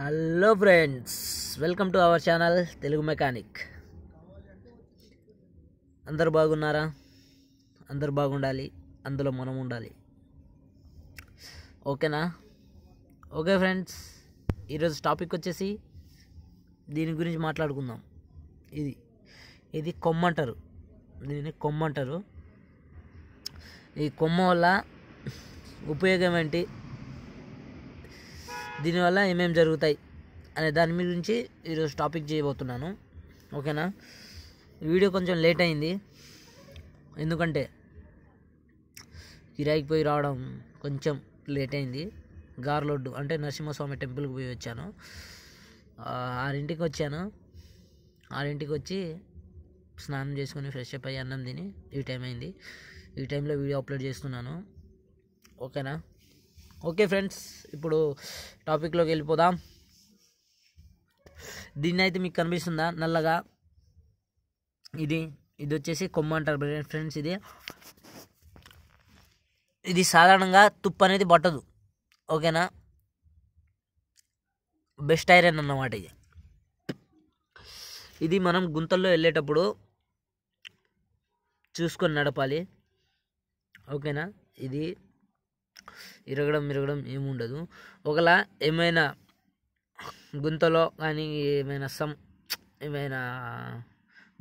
hello friends welcome to our channel Telugu mechanic అందరు బాగున్నారా అందరు బాగుండాలి అందులో మనం ఉండాలి ఓకేనా ఓకే ఫ్రెండ్స్ ఈరోజు టాపిక్ వచ్చేసి దీని గురించి మాట్లాడుకుందాం ఇది ఇది కొమ్మంటారు దీన్ని కొమ్మంటారు ఈ కొమ్మ వల్ల ఉపయోగం ఏంటి దీనివల్ల ఏమేమి జరుగుతాయి అనే దాని గురించి ఈరోజు టాపిక్ చేయబోతున్నాను ఓకేనా వీడియో కొంచెం లేట్ అయింది ఎందుకంటే కిరాయికి పోయి రావడం కొంచెం లేట్ అయింది గార్లొడ్డు అంటే నరసింహస్వామి టెంపుల్కి పోయి వచ్చాను ఆరింటికి వచ్చాను ఆరింటికి వచ్చి స్నానం చేసుకుని ఫ్రెష్ అప్ అయ్యి అన్నం తిని ఈ టైం అయింది ఈ టైంలో వీడియో అప్లోడ్ చేస్తున్నాను ఓకేనా ఓకే ఫ్రెండ్స్ ఇప్పుడు టాపిక్లోకి వెళ్ళిపోదాం దీన్ని అయితే మీకు కనిపిస్తుందా నల్లగా ఇది ఇది వచ్చేసి కొమ్మ అంటారు ఫ్రెండ్స్ ఇది ఇది సాధారణంగా తుప్పు అనేది పట్టదు ఓకేనా బెస్ట్ ఐరన్ అన్నమాట ఇది ఇది మనం గుంతల్లో వెళ్ళేటప్పుడు చూసుకొని నడపాలి ఓకేనా ఇది ఇరగడం ఇరగడం ఏముండదు ఒకలా ఏమైనా గుంతలో కానీ ఏమైనా సమ్ ఏమైనా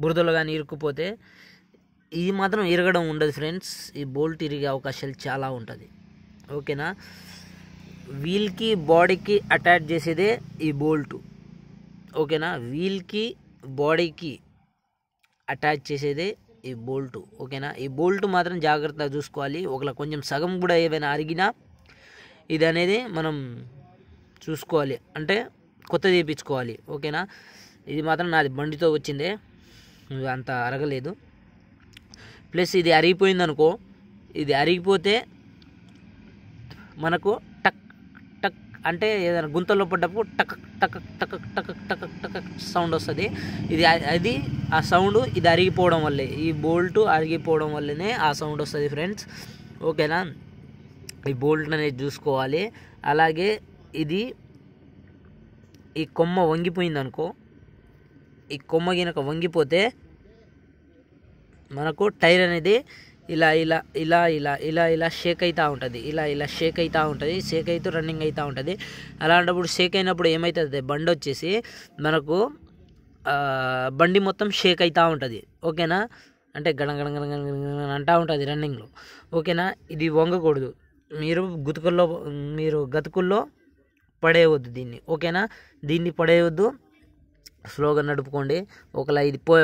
బురదలో కానీ ఇరుక్కుపోతే ఇది మాత్రం ఇరగడం ఉండదు ఫ్రెండ్స్ ఈ బోల్ట్ ఇరిగే అవకాశాలు చాలా ఉంటుంది ఓకేనా వీల్కి బాడీకి అటాచ్ చేసేదే ఈ బోల్ట్ ఓకేనా వీల్కి బాడీకి అటాచ్ చేసేదే ఈ బోల్ట్ ఓకేనా ఈ బోల్ట్ మాత్రం జాగ్రత్తగా చూసుకోవాలి ఒకవేళ కొంచెం సగం కూడా ఏమైనా అరిగినా ఇది అనేది మనం చూసుకోవాలి అంటే కొత్త చేయించుకోవాలి ఓకేనా ఇది మాత్రం నాది బండితో వచ్చిందే అంత అరగలేదు ప్లస్ ఇది అరిగిపోయిందనుకో ఇది అరిగిపోతే మనకు అంటే ఏదైనా గుంతల్లో పడ్డప్పుడు టక్ టక్ టక్ టక్ టక్ టక్ సౌండ్ వస్తుంది ఇది అది ఆ సౌండ్ ఇది అరిగిపోవడం వల్లే ఈ బోల్ట్ అరిగిపోవడం వల్లనే ఆ సౌండ్ వస్తుంది ఫ్రెండ్స్ ఓకేనా ఈ బోల్ట్ అనేది చూసుకోవాలి అలాగే ఇది ఈ కొమ్మ వంగిపోయింది అనుకో ఈ కొమ్మ గినక వంగిపోతే మనకు టైర్ అనేది ఇలా ఇలా ఇలా ఇలా ఇలా ఇలా షేక్ అవుతూ ఉంటుంది ఇలా ఇలా షేక్ అవుతూ ఉంటుంది షేక్ అవుతూ రన్నింగ్ అవుతూ ఉంటుంది అలాంటప్పుడు షేక్ అయినప్పుడు ఏమవుతుంది బండి వచ్చేసి మనకు బండి మొత్తం షేక్ అవుతూ ఉంటుంది ఓకేనా అంటే గడం గడ గడ గడం అంటూ ఉంటుంది రన్నింగ్లో ఓకేనా ఇది వంగకూడదు మీరు గుతుకుల్లో మీరు గతుకుల్లో పడేయవద్దు దీన్ని ఓకేనా దీన్ని పడేయవద్దు స్లోగా నడుపుకోండి ఒకలా ఇది పో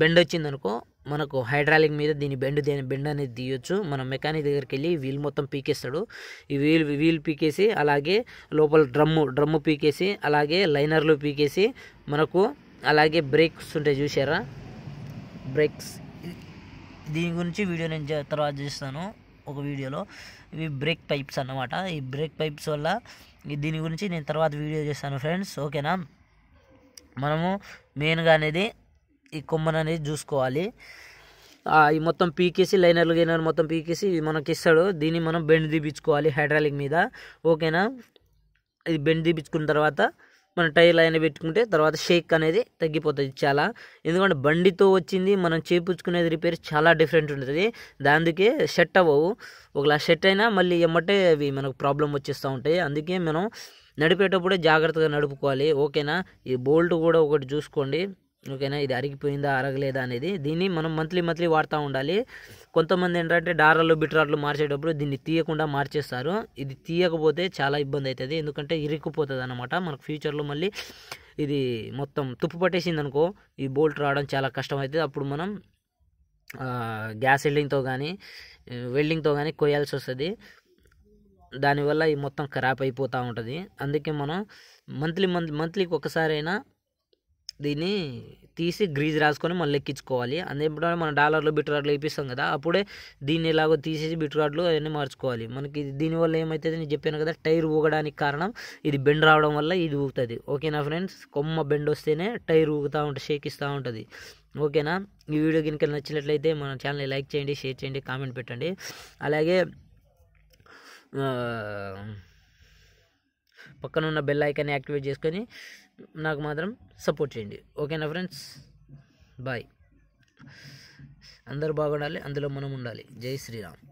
బెండ్ వచ్చిందనుకో మనకు హైడ్రాలిక్ మీద దీని బెండ్ దీని బెండ్ అనేది తీయొచ్చు మనం మెకానిక్ దగ్గరికి వెళ్ళి వీల్ మొత్తం పీకేస్తాడు ఈ వీల్ వీల్ పీకేసి అలాగే లోపల డ్రమ్ము డ్రమ్ము పీకేసి అలాగే లైనర్లు పీకేసి మనకు అలాగే బ్రేక్స్ ఉంటాయి చూసారా బ్రేక్స్ దీని గురించి వీడియో నేను తర్వాత చేస్తాను ఒక వీడియోలో ఇవి బ్రేక్ పైప్స్ అన్నమాట ఈ బ్రేక్ పైప్స్ వల్ల దీని గురించి నేను తర్వాత వీడియో చేస్తాను ఫ్రెండ్స్ ఓకేనా మనము మెయిన్గా అనేది ఈ కొమ్మని అనేది చూసుకోవాలి ఈ మొత్తం పీకేసి లైనర్లు గైనర్ మొత్తం పీకేసి మనకి ఇస్తాడు దీన్ని మనం బెండ్ తీపించుకోవాలి హైడ్రాలిక్ మీద ఓకేనా ఇది బెండ్ తీపించుకున్న తర్వాత మనం టైర్ లైన్ పెట్టుకుంటే తర్వాత షేక్ అనేది తగ్గిపోతుంది చాలా ఎందుకంటే బండితో వచ్చింది మనం చేపించుకునేది రిపేర్ చాలా డిఫరెంట్ ఉంటుంది దానికే షెట్ అవ్వవు ఒకలా షెట్ అయినా మళ్ళీ ఎమ్మటే అవి మనకు ప్రాబ్లం వచ్చేస్తూ ఉంటాయి అందుకే మనం నడిపేటప్పుడే జాగ్రత్తగా నడుపుకోవాలి ఓకేనా ఈ బోల్ట్ కూడా ఒకటి చూసుకోండి ఓకేనా ఇది అరిగిపోయిందా అరగలేదా అనేది దీన్ని మనం మంత్లీ మంత్లీ వాడుతూ ఉండాలి కొంతమంది ఏంటంటే డారాలు బిట్రాట్లు మార్చేటప్పుడు దీన్ని తీయకుండా మార్చేస్తారు ఇది తీయకపోతే చాలా ఇబ్బంది అవుతుంది ఎందుకంటే ఇరిగిపోతుంది అనమాట మనకు ఫ్యూచర్లో మళ్ళీ ఇది మొత్తం తుప్పు పట్టేసింది అనుకో ఈ బోల్ట్ రావడం చాలా కష్టం అవుతుంది అప్పుడు మనం గ్యాస్ వెల్డింగ్తో కానీ వెల్డింగ్తో కానీ కొయ్యాల్సి వస్తుంది దానివల్ల ఈ మొత్తం ఖరాబ్ అయిపోతూ ఉంటుంది అందుకే మనం మంత్లీ మంత్ మంత్లీకి ఒకసారైనా దీన్ని తీసి గ్రీజ్ రాసుకొని మళ్ళీ ఎక్కించుకోవాలి అదే ఇప్పుడు మనం డాలర్లు బిట్ కార్డులు వేపిస్తాం కదా అప్పుడే దీన్ని ఎలాగో తీసేసి బిట్ కార్డులు అవన్నీ మార్చుకోవాలి మనకి దీనివల్ల ఏమవుతుంది నేను చెప్పాను కదా టైర్ ఊగడానికి కారణం ఇది బెండ్ రావడం వల్ల ఇది ఊగుతుంది ఓకేనా ఫ్రెండ్స్ కొమ్మ బెండ్ వస్తేనే టైర్ ఊగుతూ ఉంటుంది షేక్ ఇస్తూ ఉంటుంది ఓకేనా ఈ వీడియో కనుక నచ్చినట్లయితే మన ఛానల్ని లైక్ చేయండి షేర్ చేయండి కామెంట్ పెట్టండి అలాగే పక్కన ఉన్న బెల్ ఐకాన్ని యాక్టివేట్ చేసుకొని నాకు మాత్రం సపోర్ట్ చేయండి ఓకేనా ఫ్రెండ్స్ బాయ్ అందరూ బాగుండాలి అందులో మనం ఉండాలి జై శ్రీరామ్